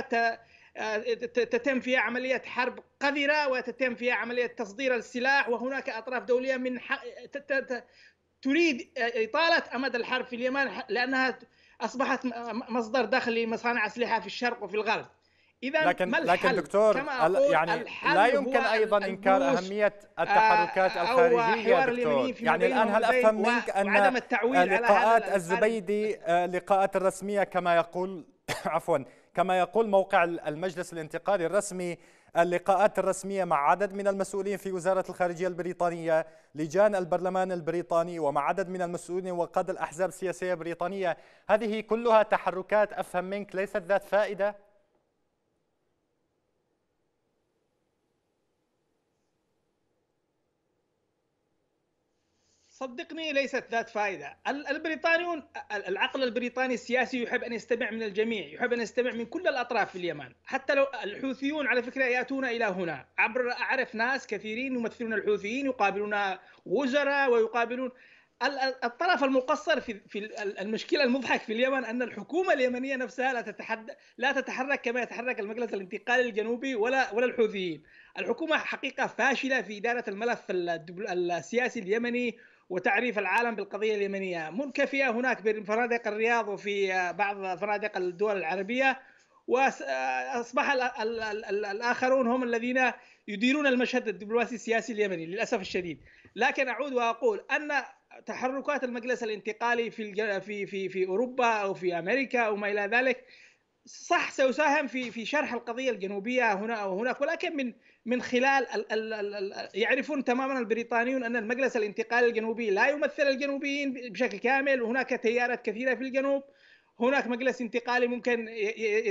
تتم فيها عمليه حرب قذره وتتم فيها عمليه تصدير السلاح وهناك اطراف دوليه من تريد اطاله امد الحرب في اليمن لانها اصبحت مصدر دخل لمصانع اسلحه في الشرق وفي الغرب اذا لكن ما الحل؟ لكن دكتور يعني الحل لا يمكن ايضا انكار اهميه آه، التحركات الخارجيه دكتور يعني الان هل افهم منك ان لقاءات الزبيدي آه، لقاءات الرسميه كما يقول (coughs) عفوا كما يقول موقع المجلس الانتقالي الرسمي اللقاءات الرسمية مع عدد من المسؤولين في وزارة الخارجية البريطانية لجان البرلمان البريطاني ومع عدد من المسؤولين وقاد الأحزاب السياسية البريطانية هذه كلها تحركات أفهم منك ليست ذات فائدة صدقني ليست ذات فائدة البريطانيون العقل البريطاني السياسي يحب أن يستمع من الجميع يحب أن يستمع من كل الأطراف في اليمن حتى لو الحوثيون على فكرة يأتون إلى هنا عبر أعرف ناس كثيرين يمثلون الحوثيين يقابلون وزراء ويقابلون الطرف المقصر في في المشكله المضحك في اليمن ان الحكومه اليمنيه نفسها لا تتحد لا تتحرك كما يتحرك المجلس الانتقالي الجنوبي ولا ولا الحوثيين، الحكومه حقيقه فاشله في اداره الملف السياسي اليمني وتعريف العالم بالقضية اليمنية منكفية هناك بين فنادق الرياض وفي آه، بعض فنادق الدول العربية وأصبح آه، الآخرون هم الذين يديرون المشهد الدبلوماسي السياسي اليمني للأسف الشديد لكن أعود وأقول أن تحركات المجلس الانتقالي في في في في اوروبا او في امريكا او ما الى ذلك صح سيساهم في في شرح القضيه الجنوبيه هنا او هناك ولكن من من خلال ال ال الـ يعرفون تماما البريطانيون ان المجلس الانتقالي الجنوبي لا يمثل الجنوبيين بشكل كامل وهناك تيارات كثيره في الجنوب هناك مجلس انتقالي ممكن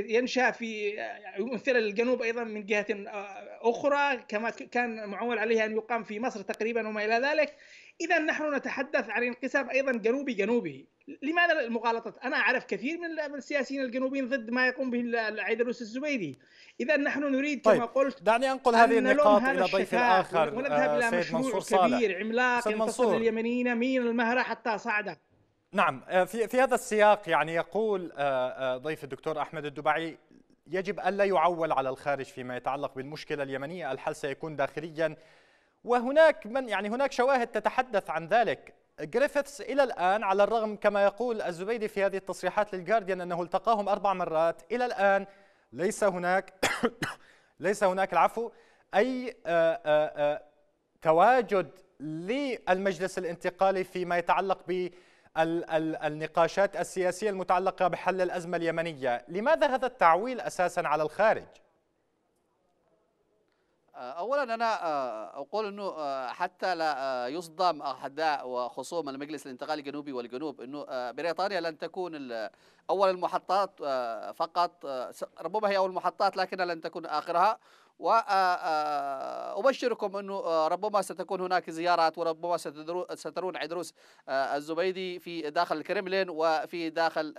ينشا في يمثل الجنوب ايضا من جهه آه، اخرى كما كان معول عليه ان يقام في مصر تقريبا وما الى ذلك اذا نحن نتحدث عن انقسام ايضا جنوبي جنوبي لماذا المغالطه؟ انا اعرف كثير من السياسيين الجنوبيين ضد ما يقوم به العيدروس الزبيدي اذا نحن نريد كما طيب. قلت دعني انقل هذه النقاط الى ضيف اخر ونذهب آه، الى مشروع كبير عملاق ينتصر اليمنيين من المهره حتى صعده نعم آه، في في هذا السياق يعني يقول آه، ضيف الدكتور احمد الدبعي يجب الا يعول على الخارج فيما يتعلق بالمشكله اليمنيه الحل سيكون داخليا وهناك من يعني هناك شواهد تتحدث عن ذلك جريفيثس إلى الآن على الرغم كما يقول الزبيدي في هذه التصريحات للجارديان أنه التقاهم أربع مرات إلى الآن ليس هناك (coughs) ليس هناك العفو أي آآ آه، آآ آه، آه، تواجد للمجلس الانتقالي فيما يتعلق بالنقاشات السياسية المتعلقة بحل الأزمة اليمنية لماذا هذا التعويل أساسا على الخارج؟ اولا انا آه، اقول انه آه، حتى لا آه، يصدم احداء وخصوم المجلس الانتقالي الجنوبي والجنوب انه بريطانيا لن تكون اول المحطات فقط ربما هي اول المحطات لكنها لن تكون اخرها وأبشركم آه، آه، أنه آه، ربما ستكون هناك زيارات وربما سترون عدروس الزبيدي في داخل الكرملين وفي داخل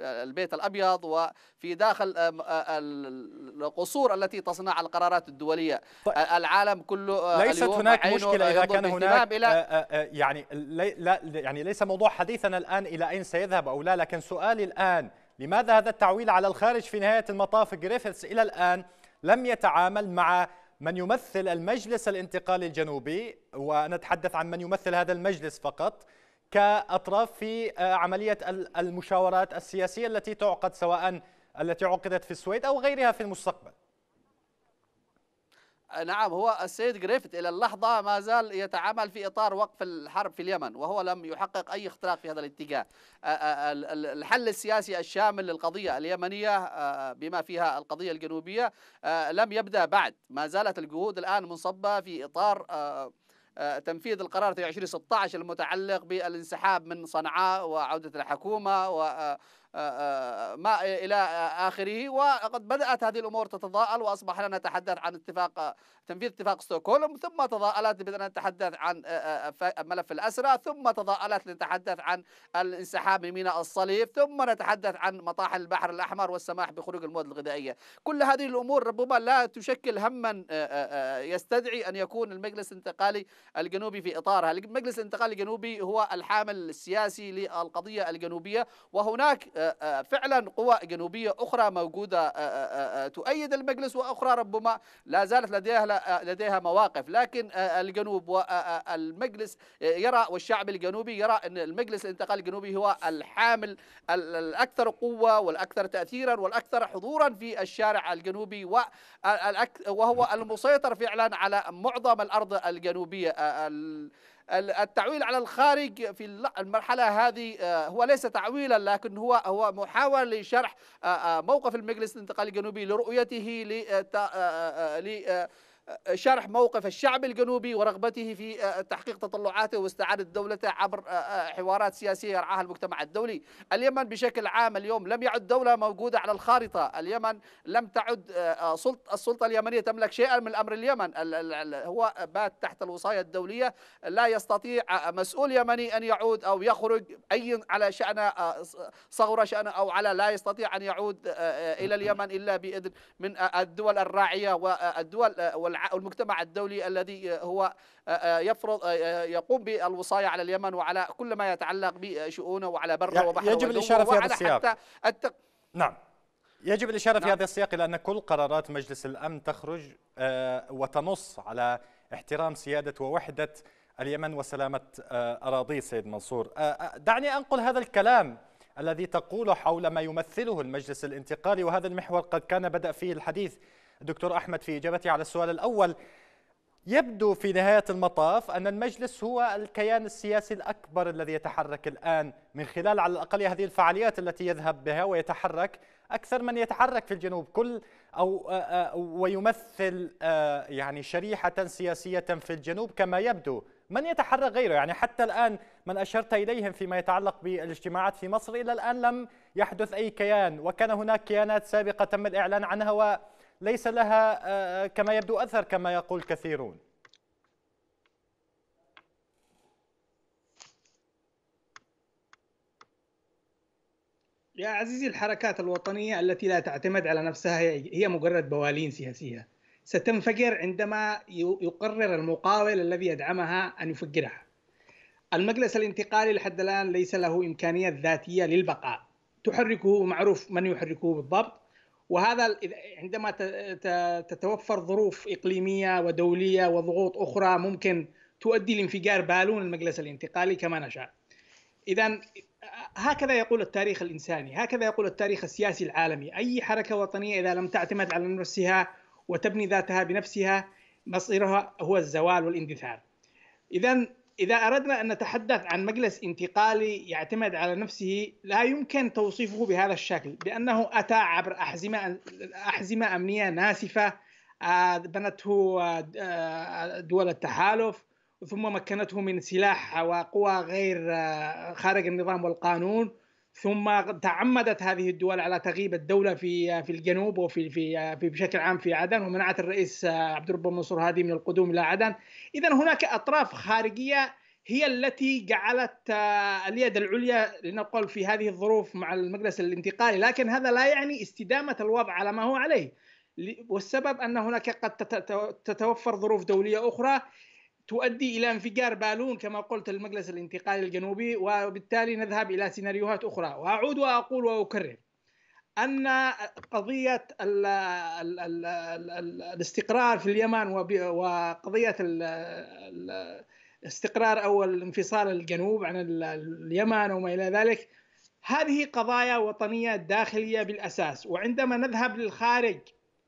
البيت الأبيض وفي داخل القصور التي تصنع القرارات الدولية العالم كله ليست هناك مشكلة إذا كان هناك يعني لا يعني ليس موضوع حديثنا الآن إلى أين سيذهب أو لا لكن سؤالي الآن لماذا هذا التعويل على الخارج في نهاية المطاف جريفيثس إلى الآن لم يتعامل مع من يمثل المجلس الانتقالي الجنوبي ونتحدث عن من يمثل هذا المجلس فقط كأطراف في آه، عملية المشاورات السياسية التي تعقد سواء التي عقدت في السويد أو غيرها في المستقبل نعم هو السيد جريفت إلى اللحظة ما زال يتعامل في إطار وقف الحرب في اليمن وهو لم يحقق أي اختراق في هذا الاتجاه آه، آه، آه، الحل السياسي الشامل للقضية اليمنية بما فيها القضية الجنوبية لم يبدأ بعد ما زالت الجهود الآن منصبة في إطار تنفيذ القرار 2016 المتعلق بالانسحاب من صنعاء وعودة الحكومة و آه، آه، ما إلى آخره وقد بدأت هذه الأمور تتضاءل واصبح لنا نتحدث عن اتفاق تنفيذ اتفاق ستوكهولم ثم تضاءلت بدنا نتحدث عن آه، ملف الأسرى ثم تضاءلت لنتحدث عن الانسحاب من ميناء الصليب ثم نتحدث عن مطاحن البحر الأحمر والسماح بخروج المواد الغذائية كل هذه الأمور ربما لا تشكل هما يستدعي أن يكون المجلس الانتقالي الجنوبي في إطارها المجلس الانتقالي الجنوبي هو الحامل السياسي للقضية الجنوبية وهناك أه، أه، فعلا قوى جنوبية أخرى موجودة أه، تؤيد المجلس وأخرى ربما لا زالت لديها لديها مواقف لكن الجنوب والمجلس يرى والشعب الجنوبي يرى أن المجلس الانتقال الجنوبي هو الحامل الأكثر قوة والأكثر تأثيرا والأكثر حضورا في الشارع الجنوبي وهو المسيطر فعلا على معظم الأرض الجنوبية التعويل على الخارج في المرحلة هذه آه، هو ليس تعويلا لكن هو هو محاولة لشرح آه، آه، موقف المجلس الانتقالي الجنوبي لرؤيته ل شرح موقف الشعب الجنوبي ورغبته في آه، تحقيق تطلعاته واستعادة دولته عبر آه، آه، حوارات سياسية يرعاها المجتمع الدولي اليمن بشكل عام اليوم لم يعد دولة موجودة على الخارطة اليمن لم تعد السلطة اليمنية تملك شيئا من أمر اليمن هو بات تحت الوصاية الدولية لا يستطيع مسؤول يمني أن يعود أو يخرج أي على شأن صغر شأنه أو على لا يستطيع أن يعود إلى اليمن إلا بإذن من الدول الراعية والدول والمجتمع الدولي الذي هو يفرض يقوم بالوصاية على اليمن وعلى كل ما يتعلق بشؤونه وعلى بره وبحره يجب الإشارة في هذا السياق التق... نعم يجب الإشارة نعم. في هذا السياق إلى أن كل قرارات مجلس الأمن تخرج وتنص على احترام سيادة ووحدة اليمن وسلامة أراضي سيد منصور دعني أنقل هذا الكلام الذي تقوله حول ما يمثله المجلس الانتقالي وهذا المحور قد كان بدأ فيه الحديث دكتور أحمد في إجابتي على السؤال الأول يبدو في نهاية المطاف أن المجلس هو الكيان السياسي الأكبر الذي يتحرك الآن من خلال على الأقل هذه الفعاليات التي يذهب بها ويتحرك أكثر من يتحرك في الجنوب كل أو ويمثل يعني شريحة سياسية في الجنوب كما يبدو من يتحرك غيره يعني حتى الآن من أشرت إليهم فيما يتعلق بالاجتماعات في مصر إلى الآن لم يحدث أي كيان وكان هناك كيانات سابقة تم الإعلان عنها و ليس لها آه، آه، كما يبدو أثر كما يقول كثيرون يا عزيزي الحركات الوطنية التي لا تعتمد على نفسها هي مجرد بوالين سياسية ستنفجر عندما يقرر المقاول الذي يدعمها أن يفجرها المجلس الانتقالي لحد الآن ليس له إمكانية ذاتية للبقاء تحركه معروف من يحركه بالضبط وهذا عندما تتوفر ظروف إقليمية ودولية وضغوط أخرى ممكن تؤدي لانفجار بالون المجلس الانتقالي كما نشاء إذا هكذا يقول التاريخ الإنساني هكذا يقول التاريخ السياسي العالمي أي حركة وطنية إذا لم تعتمد على نفسها وتبني ذاتها بنفسها مصيرها هو الزوال والاندثار إذا إذا أردنا أن نتحدث عن مجلس انتقالي يعتمد على نفسه لا يمكن توصيفه بهذا الشكل بأنه أتى عبر أحزمة, أحزمة أمنية ناسفة آه، بنته آه، آه، دول التحالف ثم مكنته من سلاح وقوى غير خارج النظام والقانون ثم تعمدت هذه الدول على تغييب الدولة في في الجنوب وفي في, في بشكل عام في عدن ومنعت الرئيس عبد الرب منصور هادي من القدوم إلى عدن إذا هناك أطراف خارجية هي التي جعلت آه، اليد العليا لنقل في هذه الظروف مع المجلس الانتقالي لكن هذا لا يعني استدامة الوضع على ما هو عليه والسبب أن هناك قد تتوفر ظروف دولية أخرى تؤدي الى انفجار بالون كما قلت المجلس الانتقالي الجنوبي وبالتالي نذهب الى سيناريوهات اخرى واعود واقول واكرر ان قضيه الـ الـ الـ الـ الاستقرار في اليمن وقضيه الـ الاستقرار او الانفصال الجنوب عن اليمن وما الى ذلك هذه قضايا وطنيه داخليه بالاساس وعندما نذهب للخارج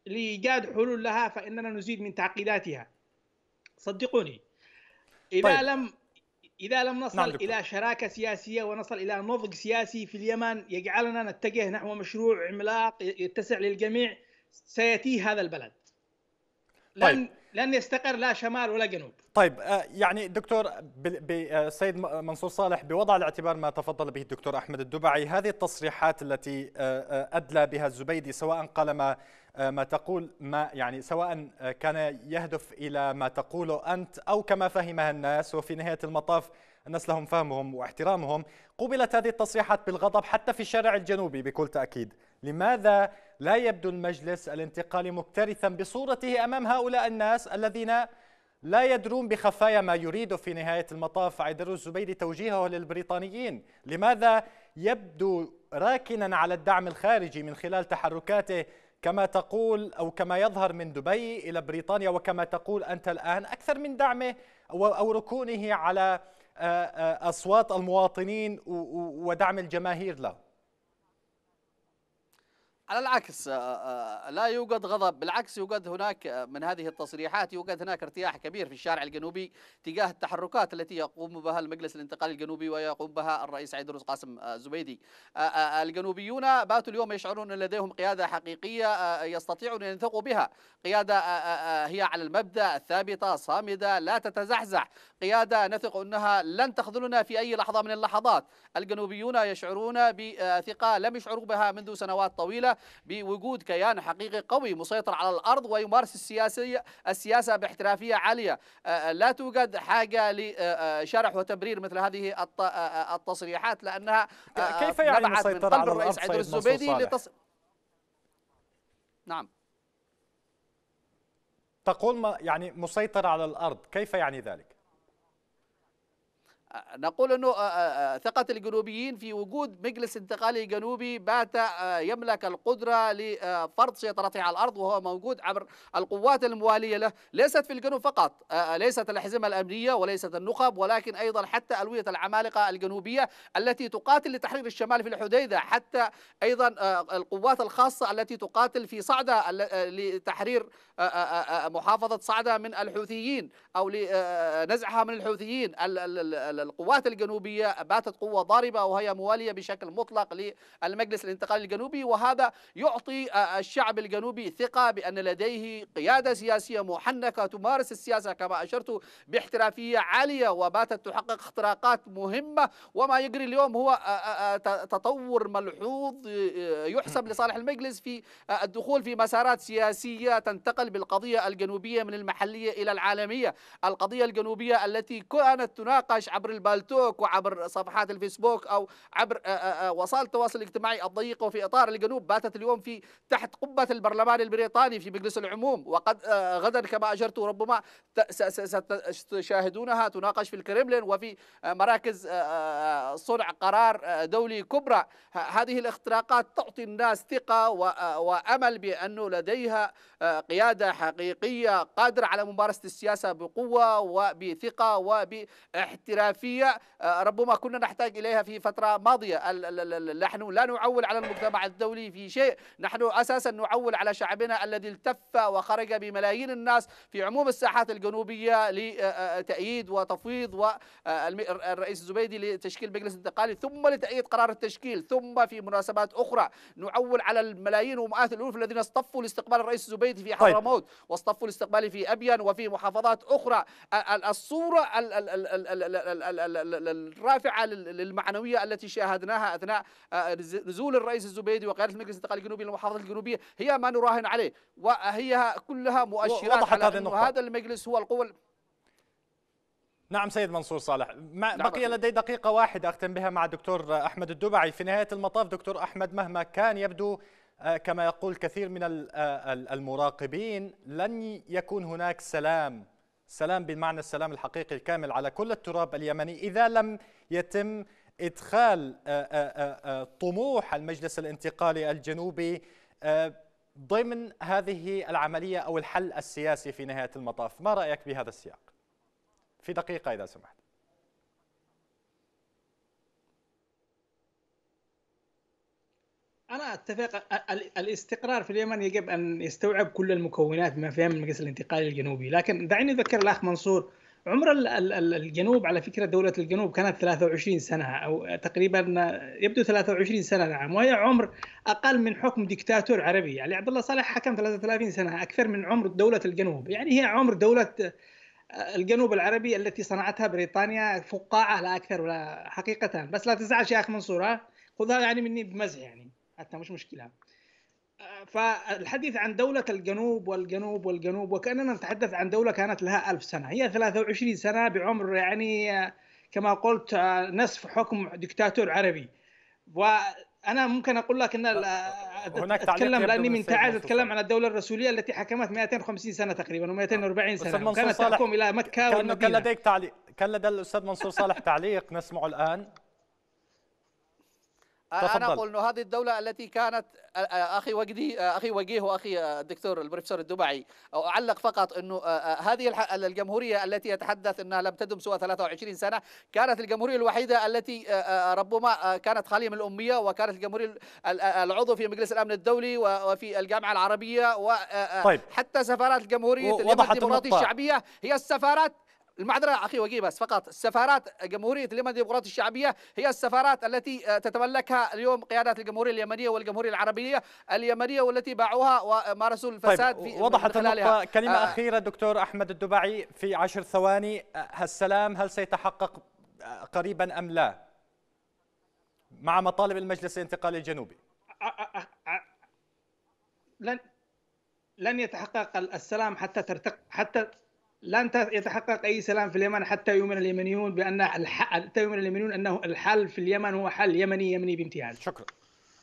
لايجاد حلول لها فاننا نزيد من تعقيداتها صدقوني اذا طيب. لم اذا لم نصل نعم الى شراكه سياسيه ونصل الى نضج سياسي في اليمن يجعلنا نتجه نحو مشروع عملاق يتسع للجميع سياتي هذا البلد لن طيب. لن يستقر لا شمال ولا جنوب طيب آه، يعني دكتور السيد آه، منصور صالح بوضع الاعتبار ما تفضل به الدكتور احمد الدبعي هذه التصريحات التي آه، ادلى بها الزبيدي سواء قال ما آه، ما تقول ما يعني سواء آه، كان يهدف الى ما تقوله انت او كما فهمها الناس وفي نهايه المطاف الناس لهم فهمهم واحترامهم قبلت هذه التصريحات بالغضب حتى في الشارع الجنوبي بكل تاكيد لماذا لا يبدو المجلس الانتقالي مكترثا بصورته امام هؤلاء الناس الذين لا يدرون بخفايا ما يريد في نهاية المطاف عيدر الزبيدي توجيهه للبريطانيين لماذا يبدو راكنا على الدعم الخارجي من خلال تحركاته كما تقول أو كما يظهر من دبي إلى بريطانيا وكما تقول أنت الآن أكثر من دعمه أو ركونه على آه، آه، أصوات المواطنين ودعم الجماهير له على العكس آه، آه، لا يوجد غضب بالعكس يوجد هناك آه، من هذه التصريحات يوجد هناك ارتياح كبير في الشارع الجنوبي تجاه التحركات التي يقوم بها المجلس الانتقالي الجنوبي ويقوم بها الرئيس عيدروس قاسم زبيدي الجنوبيون باتوا اليوم يشعرون ان لديهم قياده حقيقيه يستطيعون ان ينثقوا بها قياده هي على المبدا الثابته الصامده لا تتزحزح قيادة نثق أنها لن تخذلنا في أي لحظة من اللحظات الجنوبيون يشعرون بثقة لم يشعروا بها منذ سنوات طويلة بوجود كيان حقيقي قوي مسيطر على الأرض ويمارس السياسية السياسة باحترافية عالية آه، آه، لا توجد حاجة لشرح وتبرير مثل هذه آه، التصريحات لأنها كيف يعني مسيطر على الرئيس عيدر الزبيدي لتص... نعم تقول ما يعني مسيطر على الأرض كيف يعني ذلك؟ نقول أنه آه، آه، آه، ثقة الجنوبيين في وجود مجلس انتقالي جنوبي بات يملك القدرة لفرض سيطرته على الأرض وهو موجود عبر القوات الموالية له ليست في الجنوب فقط ليست الأحزمة الأمنية وليست النخب ولكن أيضا حتى ألوية العمالقة الجنوبية التي تقاتل لتحرير الشمال في الحديدة حتى أيضا القوات الخاصة التي تقاتل في صعدة لتحرير محافظة صعدة من الحوثيين أو لنزعها من الحوثيين القوات الجنوبية باتت قوة ضاربة وهي موالية بشكل مطلق للمجلس الانتقالي الجنوبي وهذا يعطي آه، آه، الشعب الجنوبي ثقة بأن لديه قيادة سياسية محنكة تمارس السياسة كما أشرت باحترافية عالية وباتت تحقق اختراقات مهمة وما يجري اليوم هو آه، تطور ملحوظ يحسب لصالح المجلس في الدخول في مسارات سياسية تنتقل بالقضية الجنوبية من المحلية إلى العالمية القضية الجنوبية التي كانت تناقش عبر البالتوك وعبر صفحات الفيسبوك أو عبر آه، آه، آه، وسائل التواصل الاجتماعي الضيقة وفي إطار الجنوب باتت اليوم في تحت قبة البرلمان البريطاني في مجلس العموم وقد غدا كما أجرت ربما ستشاهدونها تناقش في الكرملين وفي مراكز صنع قرار دولي كبرى هذه الاختراقات تعطي الناس ثقة وأمل بأنه لديها قيادة حقيقية قادرة على ممارسة السياسة بقوة وبثقة وباحترافية خلفية آه، ربما كنا نحتاج إليها في فترة ماضية نحن لا نعول على المجتمع الدولي في شيء نحن أساسا نعول على شعبنا الذي التف وخرج بملايين الناس في عموم الساحات الجنوبية لتأييد آه، آه، وتفويض والرئيس الزبيدي لتشكيل مجلس انتقالي ثم لتأييد قرار التشكيل ثم في مناسبات أخرى نعول على الملايين ومئات الألوف الذين اصطفوا لاستقبال الرئيس الزبيدي في حضرموت طيب. واصطفوا لاستقباله في أبين وفي محافظات أخرى الصورة الرافعة للمعنوية التي شاهدناها أثناء آه، نزول الرئيس الزبيدي وقيادة المجلس الانتقالي الجنوبي للمحافظة الجنوبية هي ما نراهن عليه وهي كلها مؤشرات على أن هذا المجلس هو القوة نعم سيد منصور صالح ما نعم بقي لدي دقيقة واحدة أختم بها مع دكتور أحمد الدبعي في نهاية المطاف دكتور أحمد مهما كان يبدو آه، كما يقول كثير من آه، المراقبين لن يكون هناك سلام سلام بمعنى السلام الحقيقي الكامل على كل التراب اليمني إذا لم يتم إدخال آه، آه، آه، طموح المجلس الانتقالي الجنوبي ضمن هذه العملية أو الحل السياسي في نهاية المطاف ما رأيك بهذا السياق؟ في دقيقة إذا سمحت انا اتفق الاستقرار في اليمن يجب ان يستوعب كل المكونات بما فيها من المجلس الانتقال الجنوبي لكن دعني اذكر الاخ منصور عمر الجنوب على فكره دوله الجنوب كانت 23 سنه او تقريبا يبدو 23 سنه نعم وهي عمر اقل من حكم دكتاتور عربي يعني عبد الله صالح حكم 33 سنه اكثر من عمر دوله الجنوب يعني هي عمر دوله الجنوب العربي التي صنعتها بريطانيا فقاعه لا اكثر ولا حقيقه بس لا تزعل يا اخ منصور خذها يعني مني بمزح يعني حتى مش مشكله آه، فالحديث عن دولة الجنوب والجنوب والجنوب وكأننا نتحدث عن دولة كانت لها ألف سنة هي 23 سنة بعمر يعني آه، كما قلت آه، نصف حكم دكتاتور عربي وأنا ممكن أقول لك أن هناك أتكلم لأني من تعز أتكلم عن الدولة الرسولية التي حكمت 250 سنة تقريبا و240 سنة وكانت تحكم إلى مكة والمدينة كان لديك تعليق كان لدى الأستاذ منصور صالح تعليق نسمعه الآن تفضل. انا اقول انه هذه الدوله التي كانت اخي وجدي اخي وجيه واخي الدكتور البروفيسور الدبعي اعلق فقط انه هذه الجمهوريه التي يتحدث انها لم تدم سوى 23 سنه كانت الجمهوريه الوحيده التي ربما كانت خاليه من الاميه وكانت الجمهوريه العضو في مجلس الامن الدولي وفي الجامعه العربيه وحتى طيب. سفارات الجمهوريه اليمن الديمقراطيه الشعبيه هي السفارات المعذرة أخي وجيه بس فقط السفارات جمهورية اليمن الديمقراطية الشعبية هي السفارات التي آه، تتملكها اليوم قيادات الجمهورية اليمنية والجمهورية العربية اليمنية والتي باعوها ومارسوا طيب، الفساد طيب في وضحت النقطة كلمة آه أخيرة دكتور أحمد الدبعي في عشر ثواني آه، السلام هل سيتحقق آه، قريبا أم لا مع مطالب المجلس الانتقالي الجنوبي لن لن يتحقق السلام حتى ترتق حتى لن يتحقق اي سلام في اليمن حتى يؤمن اليمنيون بان حتى يؤمن اليمنيون انه الحل في اليمن هو حل يمني يمني بامتياز. شكرا.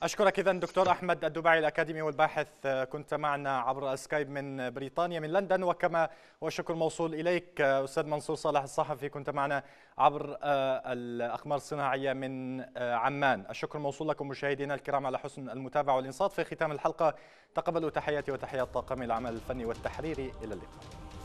اشكرك اذا دكتور احمد الدباعي الاكاديمي والباحث آه، كنت معنا عبر سكايب من بريطانيا من لندن وكما وشكر موصول اليك آه، استاذ منصور صالح الصحفي كنت معنا عبر آه، الاقمار الصناعيه من عمان الشكر موصول لكم مشاهدينا الكرام على حسن المتابعه والانصات في ختام الحلقه تقبلوا تحياتي وتحيات طاقم العمل الفني والتحريري الى اللقاء